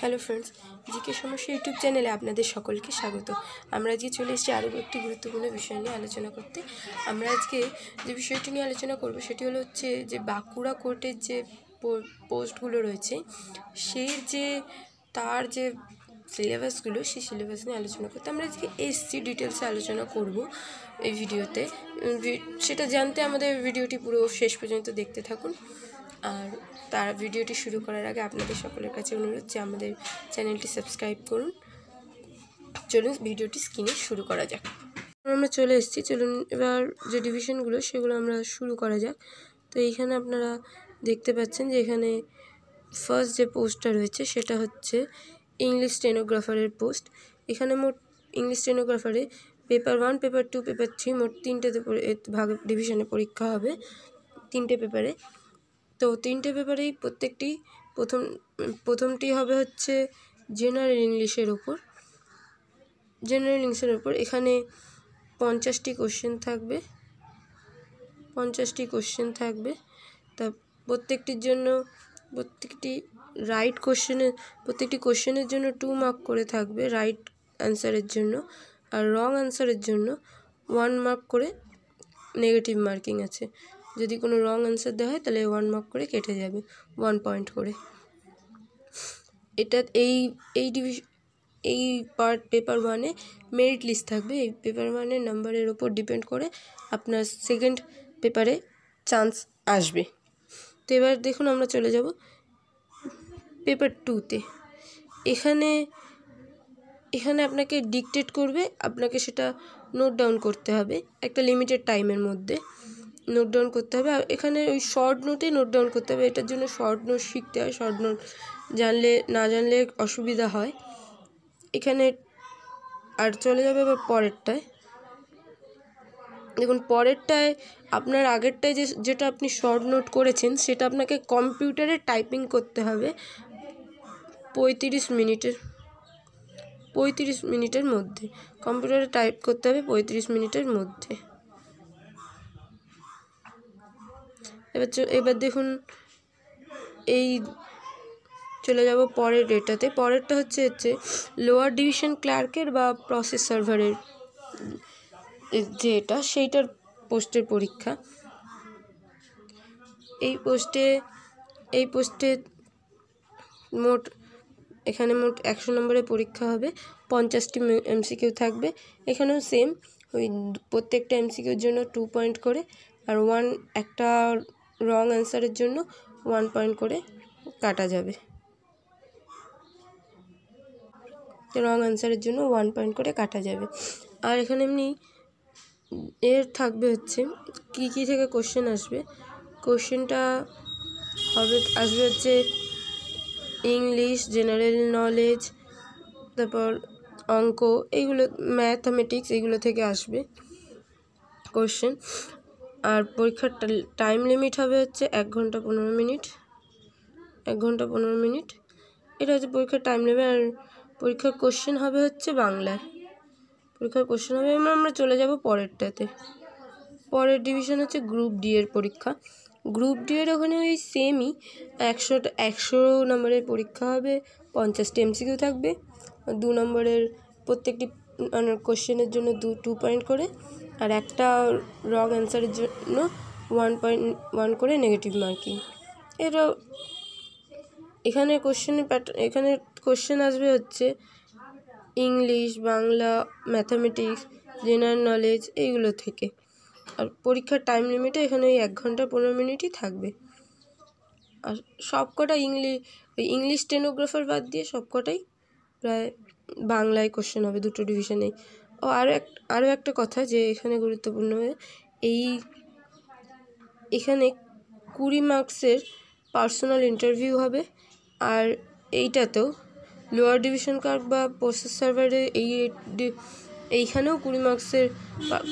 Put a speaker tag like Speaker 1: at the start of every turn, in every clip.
Speaker 1: hello friends GK সমস্যা YouTube চ্যানেলে আপনাদের সকলকে স্বাগত আমরা আজকে চলে এসেছি আরও একটি গুরুত্বপূর্ণ বিষয় নিয়ে আলোচনা করতে আমরা আজকে যে বিষয়টি নিয়ে আলোচনা করব সেটি হলো হচ্ছে যে বাঁকুড়া কোর্টের যে পোস্টগুলো রয়েছে সেই যে তার যে সিলেবাসগুলো সেই সিলেবাস নিয়ে আলোচনা করতে আমরা আজকে এসছি ডিটেলসে আলোচনা করব এই ভিডিওতে সেটা জানতে আমাদের ভিডিওটি পুরো শেষ পর্যন্ত দেখতে থাকুন আর তার ভিডিওটি শুরু করার আগে আপনাদের সকলের কাছে অনুরোধ যে আমাদের চ্যানেলটি সাবস্ক্রাইব করুন চলুন ভিডিওটি স্ক্রিনে শুরু করা যাক আমরা চলে এসেছি চলুন এবার যে ডিভিশনগুলো সেগুলো আমরা শুরু করা যাক তো এইখানে আপনারা দেখতে পাচ্ছেন যে এখানে ফার্স্ট যে পোস্টটা রয়েছে সেটা হচ্ছে ইংলিশ স্টেনোগ্রাফারের পোস্ট এখানে মোট ইংলিশ স্টেনোগ্রাফারে paper one paper two paper three মোট তিনটেতে ভাগ ডিভিশনে পরীক্ষা হবে তিনটে পেপারে তো তিনটে পেপারেই প্রত্যেকটি প্রথম প্রথমটি হবে হচ্ছে জেনারেল ইংলিশের ওপর জেনারেল ইংলিশের ওপর এখানে পঞ্চাশটি কোশ্চেন থাকবে পঞ্চাশটি কোশ্চেন থাকবে তা প্রত্যেকটির জন্য প্রত্যেকটি রাইট কোশ্চেনের প্রত্যেকটি কোশ্চেনের জন্য টু মার্ক করে থাকবে রাইট অ্যান্সারের জন্য আর রং অ্যান্সারের জন্য ওয়ান মার্ক করে নেগেটিভ মার্কিং আছে যদি কোনো রং অ্যান্সার দেওয়া হয় তাহলে ওয়ান মার্ক করে কেটে যাবে ওয়ান পয়েন্ট করে এটা এই এই ডিভিশ এই পার্ট পেপার ওয়ানে মেরিট লিস্ট থাকবে এই পেপার ওয়ানের নাম্বারের ওপর ডিপেন্ড করে আপনার সেকেন্ড পেপারে চান্স আসবে তো এবার দেখুন আমরা চলে যাব পেপার টুতে এখানে এখানে আপনাকে ডিকটেট করবে আপনাকে সেটা নোট ডাউন করতে হবে একটা লিমিটেড টাইমের মধ্যে নোট ডাউন করতে হবে আর এখানে ওই শর্ট নোটে নোট ডাউন করতে হবে এটার জন্য শর্ট নোট শিখতে হয় শর্ট নোট জানলে না জানলে অসুবিধা হয় এখানে আর চলে যাবে আবার পরেরটায় দেখুন পরেরটায় আপনার আগেরটায় যে যেটা আপনি শর্ট নোট করেছেন সেটা আপনাকে কম্পিউটারে টাইপিং করতে হবে পঁয়ত্রিশ মিনিটের পঁয়ত্রিশ মিনিটের মধ্যে কম্পিউটারে টাইপ করতে হবে পঁয়ত্রিশ মিনিটের মধ্যে এবার এবার দেখুন এই চলে যাব পরের ডেটাতে পরেরটা হচ্ছে হচ্ছে লোয়ার ডিভিশন ক্লার্কের বা প্রসেস সার্ভারের যে এটা সেইটার পোস্টের পরীক্ষা এই পোস্টে এই পোস্টে মোট এখানে মোট একশো নম্বরের পরীক্ষা হবে পঞ্চাশটি কিউ থাকবে এখানেও সেম ওই প্রত্যেকটা কিউর জন্য টু পয়েন্ট করে আর ওয়ান একটা রং অ্যান্সারের জন্য ওয়ান পয়েন্ট করে কাটা যাবে রং অ্যান্সারের জন্য ওয়ান পয়েন্ট করে কাটা যাবে আর এখানে এমনি এর থাকবে হচ্ছে কি কি থেকে কোশ্চেন আসবে কোশ্চেনটা হবে আসবে হচ্ছে ইংলিশ জেনারেল নলেজ তারপর অঙ্ক এইগুলো ম্যাথামেটিক্স এইগুলো থেকে আসবে কোশ্চেন আর পরীক্ষার টাইম লিমিট হবে হচ্ছে এক ঘন্টা পনেরো মিনিট এক ঘন্টা পনেরো মিনিট এটা হচ্ছে পরীক্ষার টাইম লিমিট আর পরীক্ষার কোশ্চেন হবে হচ্ছে বাংলায় পরীক্ষার কোশ্চেন হবে এবার আমরা চলে যাব পরেরটাতে পরের ডিভিশন হচ্ছে গ্রুপ ডি এর পরীক্ষা গ্রুপ ডি এর ওখানে ওই সেমই একশোটা একশো নম্বরের পরীক্ষা হবে পঞ্চাশটি এমসিকিউ থাকবে দু নম্বরের প্রত্যেকটি মানে কোশ্চেনের জন্য দু টু পয়েন্ট করে আর একটা রং অ্যান্সারের জন্য ওয়ান পয়েন্ট ওয়ান করে নেগেটিভ মার্কিং এটা এখানে কোশ্চেন প্যাটার্ন এখানে কোশ্চেন আসবে হচ্ছে English Bangla mathematics general knowledge এইগুলো থেকে আর পরীক্ষার টাইম লিমিটে এখানে ওই এক ঘন্টা পনেরো মিনিটই থাকবে আর সবকটা ইংলিশ ওই ইংলিশ টেনোগ্রাফার বাদ দিয়ে সবকটাই প্রায় বাংলায় কোশ্চেন হবে দুটো ডিভিশনে ও আরও এক আরও একটা কথা যে এখানে গুরুত্বপূর্ণ এই এখানে কুড়ি মার্কসের পার্সোনাল ইন্টারভিউ হবে আর এইটাতেও লোয়ার ডিভিশন কার্ড বা প্রসেস সার্ভারে এই এইখানেও কুড়ি মার্কসের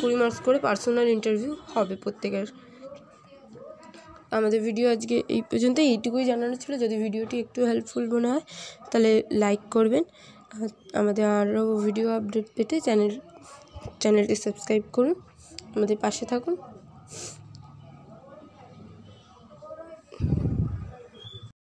Speaker 1: কুড়ি মার্কস করে পার্সোনাল ইন্টারভিউ হবে প্রত্যেকের আমাদের ভিডিও আজকে এই পর্যন্ত এইটুকুই জানানো ছিল যদি ভিডিওটি একটু হেল্পফুল মনে হয় তাহলে লাইক করবেন আমাদের আরও ভিডিও আপডেট পেতে চ্যানেল চ্যানেলটি সাবস্ক্রাইব করুন আমাদের পাশে থাকুন